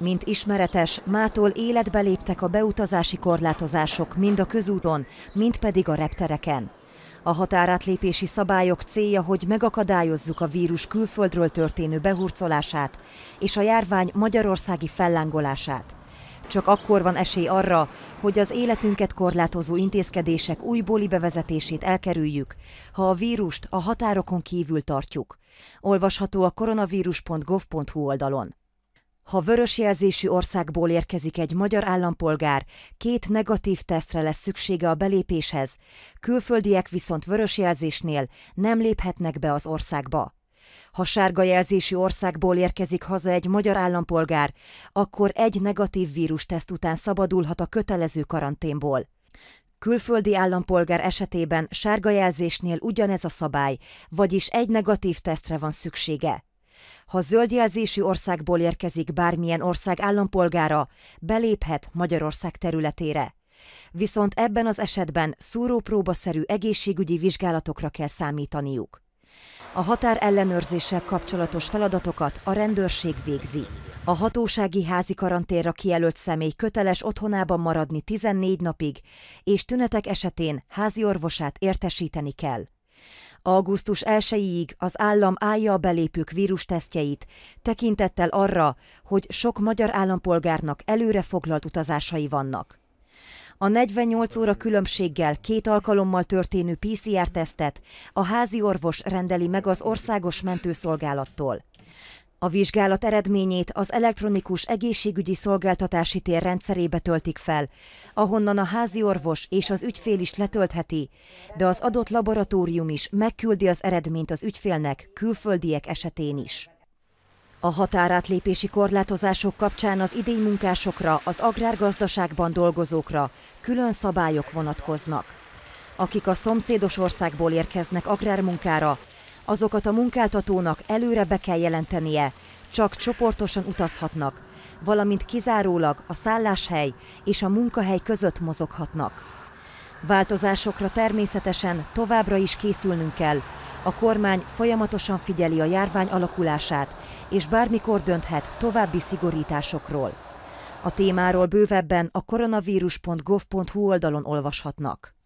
Mint ismeretes, mától életbe léptek a beutazási korlátozások mind a közúton, mind pedig a reptereken. A határátlépési szabályok célja, hogy megakadályozzuk a vírus külföldről történő behurcolását és a járvány magyarországi fellángolását. Csak akkor van esély arra, hogy az életünket korlátozó intézkedések újbóli bevezetését elkerüljük, ha a vírust a határokon kívül tartjuk. Olvasható a koronavírus.gov.hu oldalon. Ha vörös jelzésű országból érkezik egy magyar állampolgár, két negatív tesztre lesz szüksége a belépéshez, külföldiek viszont vörös jelzésnél nem léphetnek be az országba. Ha sárga jelzésű országból érkezik haza egy magyar állampolgár, akkor egy negatív vírusteszt után szabadulhat a kötelező karanténból. Külföldi állampolgár esetében sárga jelzésnél ugyanez a szabály, vagyis egy negatív tesztre van szüksége. Ha zöldjelzésű országból érkezik bármilyen ország állampolgára, beléphet Magyarország területére. Viszont ebben az esetben szúrópróbaszerű egészségügyi vizsgálatokra kell számítaniuk. A határ ellenőrzéssel kapcsolatos feladatokat a rendőrség végzi. A hatósági házi karanténra kijelölt személy köteles otthonában maradni 14 napig, és tünetek esetén házi orvosát értesíteni kell. Augusztus 1-ig az állam állja a belépők vírustesztjeit, tekintettel arra, hogy sok magyar állampolgárnak előre foglalt utazásai vannak. A 48 óra különbséggel két alkalommal történő PCR-tesztet a házi orvos rendeli meg az országos mentőszolgálattól. A vizsgálat eredményét az elektronikus egészségügyi szolgáltatási tér rendszerébe töltik fel, ahonnan a házi orvos és az ügyfél is letöltheti, de az adott laboratórium is megküldi az eredményt az ügyfélnek külföldiek esetén is. A határátlépési korlátozások kapcsán az idény munkásokra, az agrárgazdaságban dolgozókra külön szabályok vonatkoznak. Akik a szomszédos országból érkeznek agrármunkára, azokat a munkáltatónak előre be kell jelentenie, csak csoportosan utazhatnak, valamint kizárólag a szálláshely és a munkahely között mozoghatnak. Változásokra természetesen továbbra is készülnünk kell. A kormány folyamatosan figyeli a járvány alakulását, és bármikor dönthet további szigorításokról. A témáról bővebben a koronavírus.gov.hu oldalon olvashatnak.